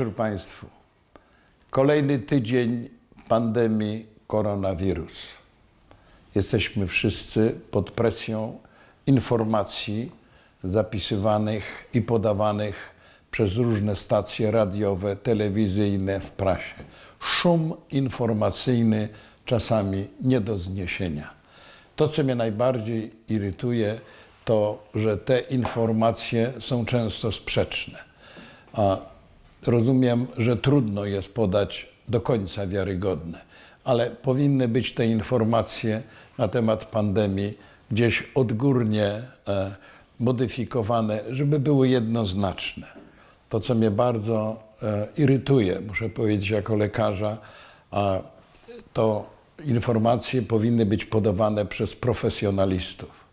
Wieczór Państwu. Kolejny tydzień pandemii koronawirus. Jesteśmy wszyscy pod presją informacji zapisywanych i podawanych przez różne stacje radiowe, telewizyjne, w prasie. Szum informacyjny czasami nie do zniesienia. To, co mnie najbardziej irytuje, to, że te informacje są często sprzeczne. A Rozumiem, że trudno jest podać do końca wiarygodne, ale powinny być te informacje na temat pandemii gdzieś odgórnie e, modyfikowane, żeby były jednoznaczne. To, co mnie bardzo e, irytuje, muszę powiedzieć jako lekarza, a to informacje powinny być podawane przez profesjonalistów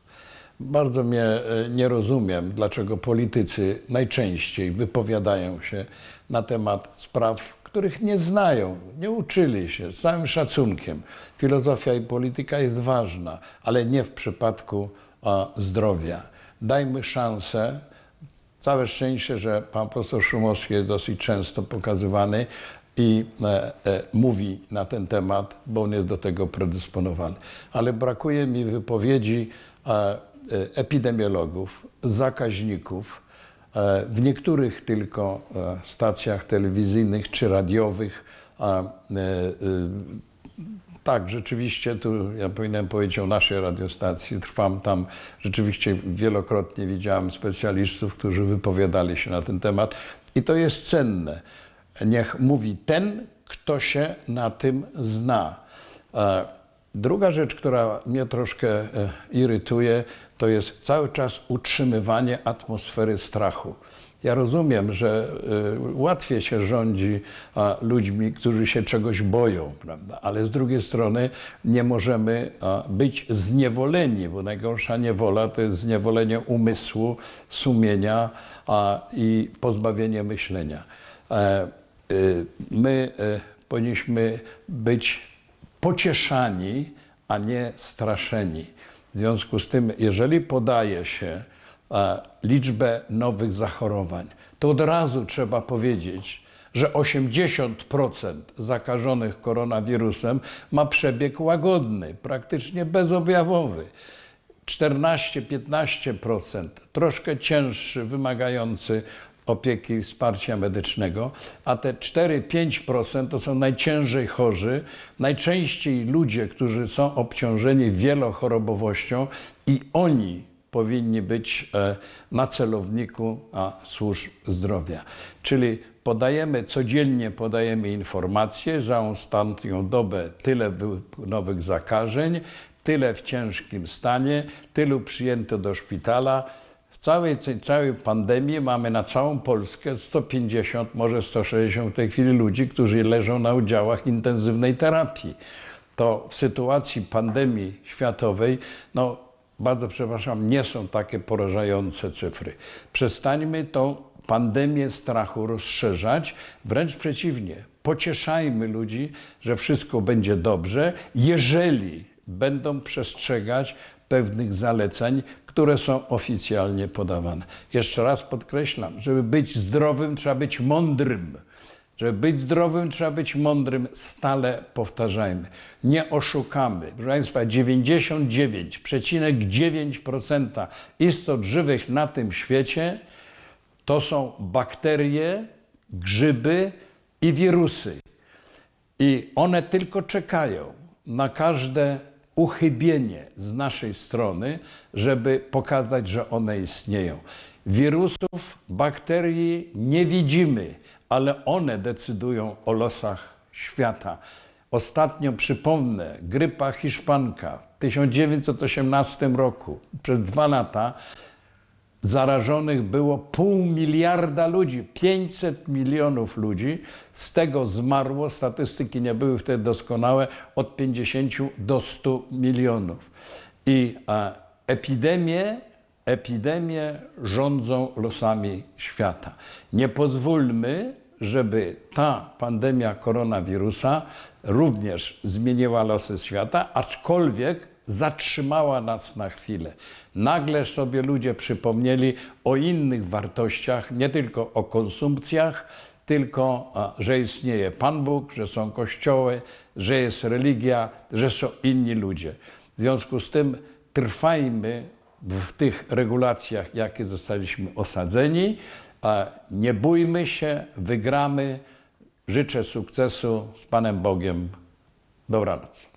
bardzo mnie e, nie rozumiem, dlaczego politycy najczęściej wypowiadają się na temat spraw, których nie znają, nie uczyli się, z całym szacunkiem. Filozofia i polityka jest ważna, ale nie w przypadku zdrowia. Dajmy szansę. Całe szczęście, że pan profesor Szumowski jest dosyć często pokazywany i e, e, mówi na ten temat, bo on jest do tego predysponowany. Ale brakuje mi wypowiedzi e, E, epidemiologów, zakaźników. E, w niektórych tylko e, stacjach telewizyjnych czy radiowych, tak, rzeczywiście, tu ja powinienem powiedzieć o naszej radiostacji, trwam tam, rzeczywiście wielokrotnie widziałem specjalistów, którzy wypowiadali się na ten temat i to jest cenne. Niech mówi ten, kto się na tym zna. Druga rzecz, która mnie troszkę e, irytuje, to jest cały czas utrzymywanie atmosfery strachu. Ja rozumiem, że e, łatwiej się rządzi ludźmi, którzy się czegoś boją, prawda? ale z drugiej strony nie możemy być zniewoleni, bo najgorsza niewola to jest zniewolenie umysłu, sumienia i pozbawienie myślenia. E, my powinniśmy być pocieszani, a nie straszeni. W związku z tym, jeżeli podaje się e, liczbę nowych zachorowań, to od razu trzeba powiedzieć, że 80% zakażonych koronawirusem ma przebieg łagodny, praktycznie bezobjawowy. 14-15% troszkę cięższy, wymagający opieki wsparcia medycznego, a te 4-5% to są najciężej chorzy, najczęściej ludzie, którzy są obciążeni wielochorobowością i oni powinni być e, na celowniku służb zdrowia. Czyli podajemy, codziennie podajemy informacje, że ostatnią dobę tyle nowych zakażeń, tyle w ciężkim stanie, tylu przyjęto do szpitala, całej, całej pandemii mamy na całą Polskę 150, może 160 w tej chwili ludzi, którzy leżą na udziałach intensywnej terapii. To w sytuacji pandemii światowej, no bardzo przepraszam, nie są takie porażające cyfry. Przestańmy tą pandemię strachu rozszerzać, wręcz przeciwnie, pocieszajmy ludzi, że wszystko będzie dobrze, jeżeli będą przestrzegać pewnych zaleceń, które są oficjalnie podawane. Jeszcze raz podkreślam, żeby być zdrowym, trzeba być mądrym. Żeby być zdrowym, trzeba być mądrym. Stale powtarzajmy. Nie oszukamy. Proszę Państwa, 99,9% istot żywych na tym świecie to są bakterie, grzyby i wirusy. I one tylko czekają na każde uchybienie z naszej strony, żeby pokazać, że one istnieją. Wirusów, bakterii nie widzimy, ale one decydują o losach świata. Ostatnio przypomnę, grypa hiszpanka w 1918 roku przez dwa lata zarażonych było pół miliarda ludzi, 500 milionów ludzi. Z tego zmarło, statystyki nie były wtedy doskonałe, od 50 do 100 milionów. I e, epidemie, epidemie rządzą losami świata. Nie pozwólmy, żeby ta pandemia koronawirusa również zmieniła losy świata, aczkolwiek zatrzymała nas na chwilę. Nagle sobie ludzie przypomnieli o innych wartościach, nie tylko o konsumpcjach, tylko że istnieje Pan Bóg, że są kościoły, że jest religia, że są inni ludzie. W związku z tym trwajmy w tych regulacjach, jakie zostaliśmy osadzeni. Nie bójmy się, wygramy. Życzę sukcesu z Panem Bogiem. Dobranoc.